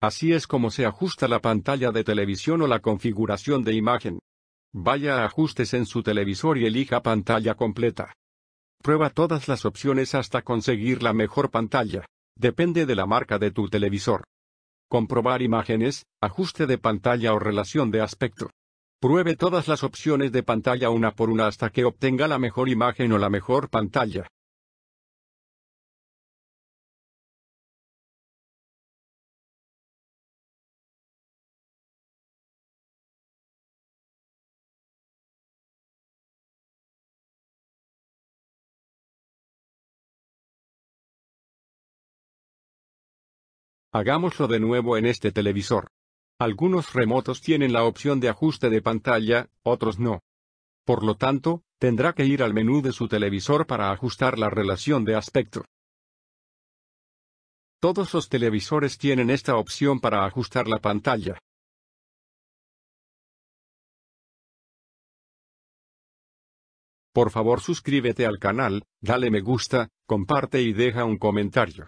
Así es como se ajusta la pantalla de televisión o la configuración de imagen. Vaya a ajustes en su televisor y elija pantalla completa. Prueba todas las opciones hasta conseguir la mejor pantalla. Depende de la marca de tu televisor. Comprobar imágenes, ajuste de pantalla o relación de aspecto. Pruebe todas las opciones de pantalla una por una hasta que obtenga la mejor imagen o la mejor pantalla. Hagámoslo de nuevo en este televisor. Algunos remotos tienen la opción de ajuste de pantalla, otros no. Por lo tanto, tendrá que ir al menú de su televisor para ajustar la relación de aspecto. Todos los televisores tienen esta opción para ajustar la pantalla. Por favor suscríbete al canal, dale me gusta, comparte y deja un comentario.